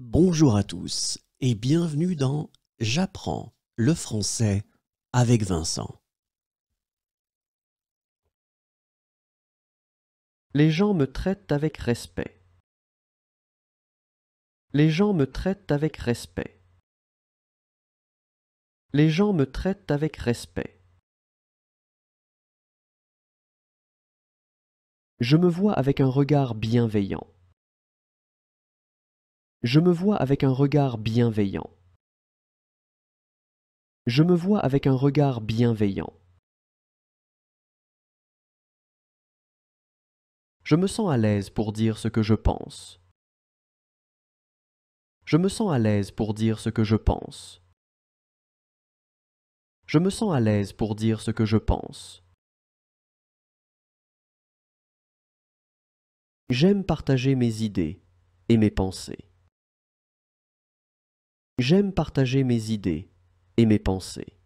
Bonjour à tous et bienvenue dans J'apprends le français avec Vincent. Les gens me traitent avec respect. Les gens me traitent avec respect. Les gens me traitent avec respect. Je me vois avec un regard bienveillant. Je me vois avec un regard bienveillant. Je me vois avec un regard bienveillant. Je me sens à l'aise pour dire ce que je pense. Je me sens à l'aise pour dire ce que je pense. Je me sens à l'aise pour dire ce que je pense. J'aime partager mes idées et mes pensées. J'aime partager mes idées et mes pensées.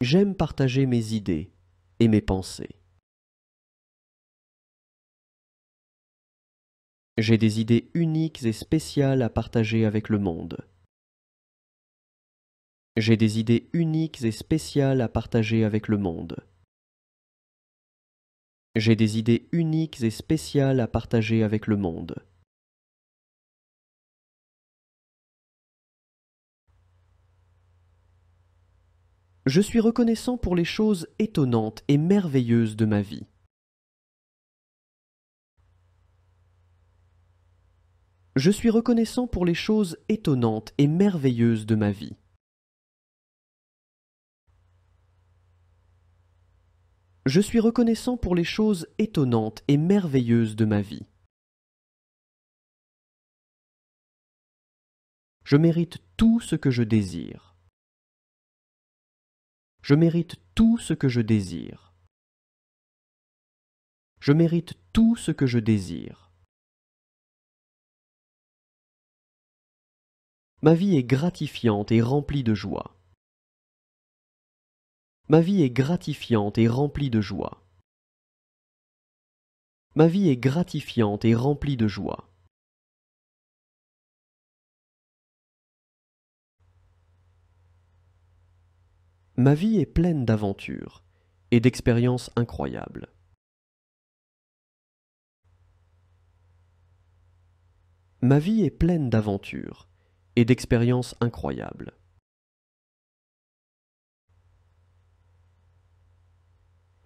J'aime partager mes idées et mes pensées. J'ai des idées uniques et spéciales à partager avec le monde. J'ai des idées uniques et spéciales à partager avec le monde. J'ai des idées uniques et spéciales à partager avec le monde. je suis reconnaissant pour les choses étonnantes et merveilleuses de ma vie. Je suis reconnaissant pour les choses étonnantes et merveilleuses de ma vie. Je suis reconnaissant pour les choses étonnantes et merveilleuses de ma vie. Je mérite tout ce que je désire. Je mérite tout ce que je désire. Je mérite tout ce que je désire. Ma vie est gratifiante et remplie de joie. Ma vie est gratifiante et remplie de joie. Ma vie est gratifiante et remplie de joie. Ma vie est pleine d'aventures et d'expériences incroyables. Ma vie est pleine d'aventures et d'expériences incroyables.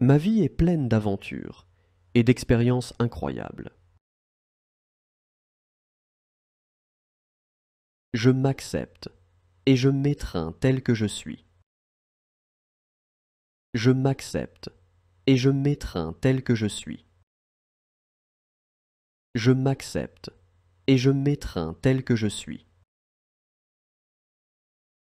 Ma vie est pleine d'aventures et d'expériences incroyables. Je m'accepte et je m'étreins tel que je suis. Je m'accepte et je m'étreins tel que je suis. Je m'accepte et je m'étreins tel que je suis.